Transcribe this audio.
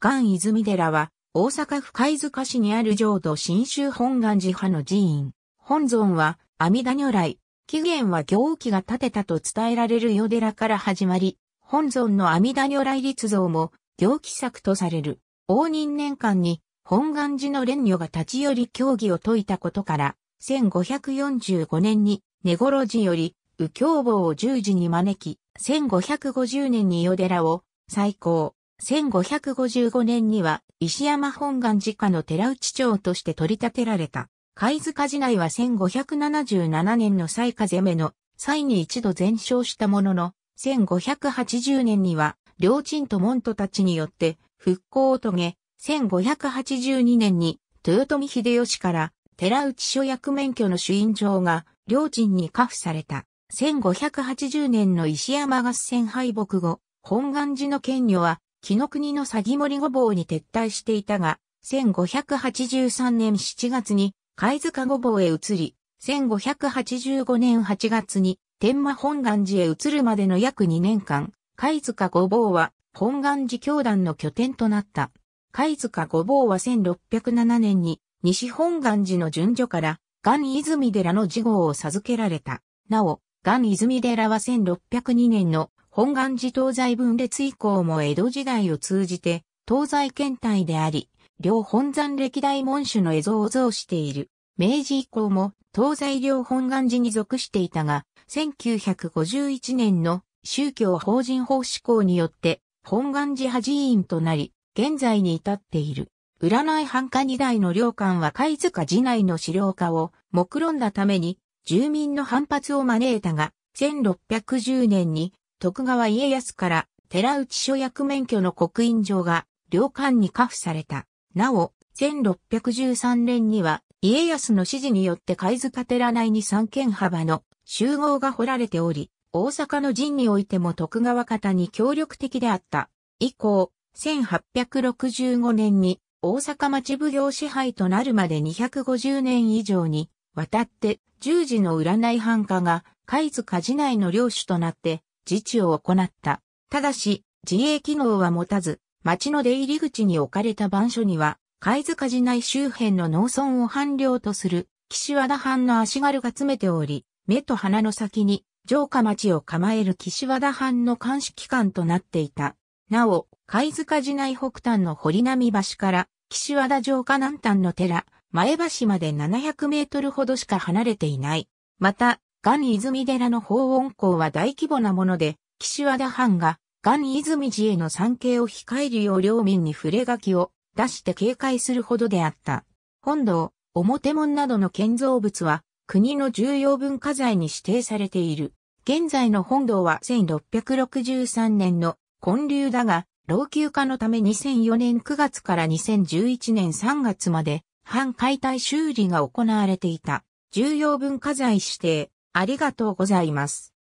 岩泉寺は、大阪府貝塚市にある浄土真宗本願寺派の寺院。本尊は、阿弥陀如来。起源は行基が建てたと伝えられる世寺から始まり、本尊の阿弥陀如来立像も行基作とされる。応仁年間に本願寺の蓮女が立ち寄り教義を説いたことから、1545年に根頃寺より右京坊を十字に招き、1550年に世寺を再興。1555年には石山本願寺下の寺内町として取り立てられた。貝塚寺内は1577年の西風攻めの際に一度全焼したものの、1580年には両鎮と門徒たちによって復興を遂げ、1582年に豊臣秀吉から寺内所役免許の主印状が両鎮に下付された。1580年の石山合戦敗北後、本願寺の権与は木の国の詐欺森ごぼうに撤退していたが、1583年7月に貝塚ごぼうへ移り、1585年8月に天満本願寺へ移るまでの約2年間、貝塚ごぼうは本願寺教団の拠点となった。貝塚ごぼうは1607年に西本願寺の順序から岩泉寺の事号を授けられた。なお、岩泉寺は1602年の本願寺東西分裂以降も江戸時代を通じて東西県体であり、両本山歴代門主の絵像を像している。明治以降も東西両本願寺に属していたが、1951年の宗教法人法施行によって本願寺派寺院となり、現在に至っている。占い繁華二代の領館は貝塚寺内の資料化を目論んだために、住民の反発を招いたが、1610年に徳川家康から寺内所役免許の刻印状が両官に下付された。なお、1613年には家康の指示によって貝塚寺内に三軒幅の集合が掘られており、大阪の陣においても徳川方に協力的であった。以降、1865年に大阪町奉行支配となるまで250年以上にわたって十字の占い繁華が貝塚寺内の領主となって自治を行った。ただし、自衛機能は持たず、町の出入り口に置かれた番所には、貝塚寺内周辺の農村を伴領とする、岸和田藩の足軽が詰めており、目と鼻の先に、城下町を構える岸和田藩の監視機関となっていた。なお、貝塚寺内北端の堀波橋から、岸和田城下南端の寺、前橋まで700メートルほどしか離れていない。また、岩泉寺の法音校は大規模なもので、岸和田藩が岩泉寺への参詣を控えるよう領民に触れ書きを出して警戒するほどであった。本堂、表門などの建造物は国の重要文化財に指定されている。現在の本堂は1663年の建立だが、老朽化のため2004年9月から2011年3月まで、藩解体修理が行われていた。重要文化財指定、ありがとうございます。